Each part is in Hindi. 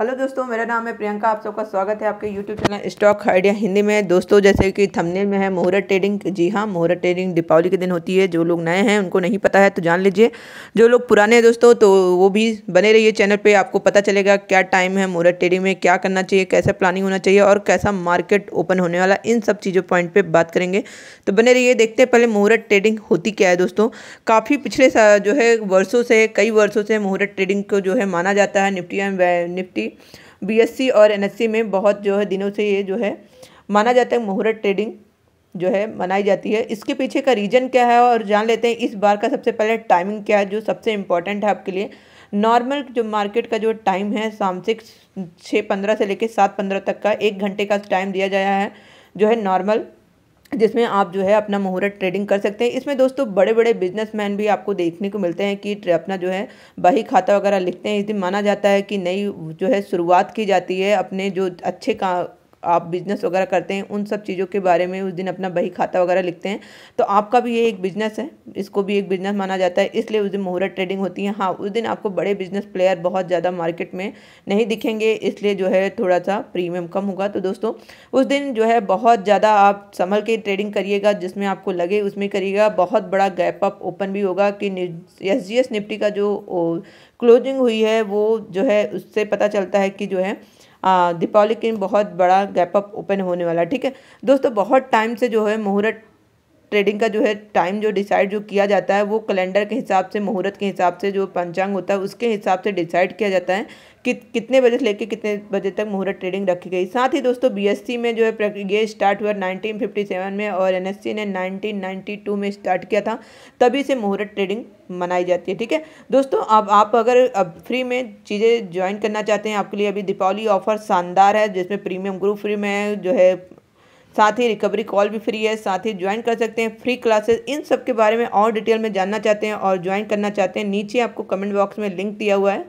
हेलो दोस्तों मेरा नाम है प्रियंका आप सबका स्वागत है आपके YouTube channel stock idea Hindi में दोस्तों जैसे कि थंबनेल में है मुहूर्त ट्रेडिंग जी हाँ मुहूर्त ट्रेडिंग दीपावली के दिन होती है जो लोग नए हैं उनको नहीं पता है तो जान लीजिए जो लोग पुराने हैं दोस्तों तो वो भी बने रहिए चैनल पर आपको पता चलेगा क्या टाइम है मुहूर्त ट्रेडिंग में क्या करना चाहिए कैसा प्लानिंग होना चाहिए और कैसा मार्केट ओपन होने वाला इन सब चीज़ों पॉइंट पर बात करेंगे तो बने रहिए देखते हैं पहले मुहूर्त ट्रेडिंग होती क्या है दोस्तों काफ़ी पिछले जो है वर्षों से कई वर्षों से मुहूर्त ट्रेडिंग को जो है माना जाता है निफ्टी निफ्टी भी बीएससी और एनएससी में बहुत जो है दिनों से ये जो है माना जाता है मुहूर्त ट्रेडिंग जो है मनाई जाती है इसके पीछे का रीज़न क्या है और जान लेते हैं इस बार का सबसे पहले टाइमिंग क्या है जो सबसे इम्पॉर्टेंट है आपके लिए नॉर्मल जो मार्केट का जो टाइम है शाम से छः पंद्रह से लेकर सात पंद्रह तक का एक घंटे का टाइम दिया गया है जो है नॉर्मल जिसमें आप जो है अपना मुहूर्त ट्रेडिंग कर सकते हैं इसमें दोस्तों बड़े बड़े बिजनेसमैन भी आपको देखने को मिलते हैं कि अपना जो है बही खाता वगैरह लिखते हैं इस दिन माना जाता है कि नई जो है शुरुआत की जाती है अपने जो अच्छे का आप बिज़नेस वगैरह करते हैं उन सब चीज़ों के बारे में उस दिन अपना बही खाता वगैरह लिखते हैं तो आपका भी ये एक बिज़नेस है इसको भी एक बिज़नेस माना जाता है इसलिए उस दिन मुहूर्त ट्रेडिंग होती है हाँ उस दिन आपको बड़े बिज़नेस प्लेयर बहुत ज़्यादा मार्केट में नहीं दिखेंगे इसलिए जो है थोड़ा सा प्रीमियम कम होगा तो दोस्तों उस दिन जो है बहुत ज़्यादा आप संभल के ट्रेडिंग करिएगा जिसमें आपको लगे उसमें करिएगा बहुत बड़ा गैप अप ओपन भी होगा कि एस जी निफ्टी का जो क्लोजिंग हुई है वो जो है उससे पता चलता है कि जो है दीपावली के बहुत बड़ा गैप अप ओपन होने वाला है ठीक है दोस्तों बहुत टाइम से जो है मुहूर्त ट्रेडिंग का जो है टाइम जो डिसाइड जो किया जाता है वो कैलेंडर के हिसाब से मुहूर्त के हिसाब से जो पंचांग होता है उसके हिसाब से डिसाइड किया जाता है कि कितने बजे से लेकर कितने बजे तक मुहूर्त ट्रेडिंग रखी गई साथ ही दोस्तों बी में जो है ये स्टार्ट हुआ नाइनटीन में और एन ने नाइनटीन में स्टार्ट किया था तभी से मुहूर्त ट्रेडिंग मनाई जाती है ठीक है दोस्तों अब आप अगर अब फ्री में चीज़ें ज्वाइन करना चाहते हैं आपके लिए अभी दीपावली ऑफर शानदार है जिसमें प्रीमियम ग्रुप फ्री में जो है साथ ही रिकवरी कॉल भी फ्री है साथ ही ज्वाइन कर सकते हैं फ्री क्लासेस इन सब के बारे में और डिटेल में जानना चाहते हैं और ज्वाइन करना चाहते हैं नीचे आपको कमेंट बॉक्स में लिंक दिया हुआ है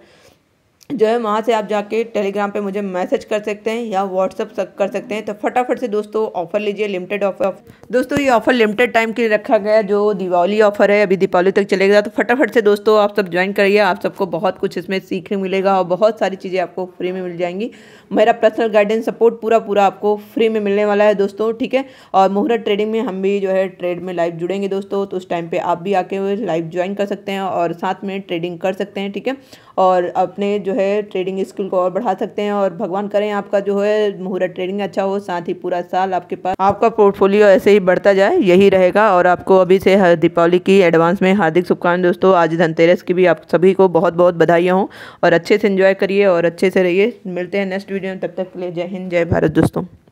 जो है वहाँ से आप जाके टेलीग्राम पे मुझे मैसेज कर सकते हैं या व्हाट्सअप कर सकते हैं तो फटाफट से दोस्तों ऑफर लीजिए लिमिटेड ऑफर दोस्तों ये ऑफर लिमिटेड टाइम के लिए रखा गया जो दिवाली ऑफर है अभी दीपावली तक चलेगा तो फटाफट से दोस्तों आप सब ज्वाइन करिए आप सबको बहुत कुछ इसमें सीखने मिलेगा और बहुत सारी चीज़ें आपको फ्री में मिल जाएंगी मेरा पर्सनल गाइडेंस सपोर्ट पूरा पूरा आपको फ्री में मिलने वाला है दोस्तों ठीक है और मुहूर्त ट्रेडिंग में हम भी जो है ट्रेड में लाइव जुड़ेंगे दोस्तों तो उस टाइम पर आप भी आके लाइव ज्वाइन कर सकते हैं और साथ में ट्रेडिंग कर सकते हैं ठीक है और अपने जो है ट्रेडिंग स्किल को और बढ़ा सकते हैं और भगवान करें आपका जो है मुहूर्त ट्रेडिंग अच्छा हो साथ ही पूरा साल आपके पास आपका पोर्टफोलियो ऐसे ही बढ़ता जाए यही रहेगा और आपको अभी से हर दीपावली की एडवांस में हार्दिक शुभकामनाएं दोस्तों आज धनतेरस की भी आप सभी को बहुत बहुत बधाइयाँ हों और अच्छे से इन्जॉय करिए और अच्छे से रहिए मिलते हैं नेक्स्ट वीडियो में तब तक के लिए जय हिंद जय भारत दोस्तों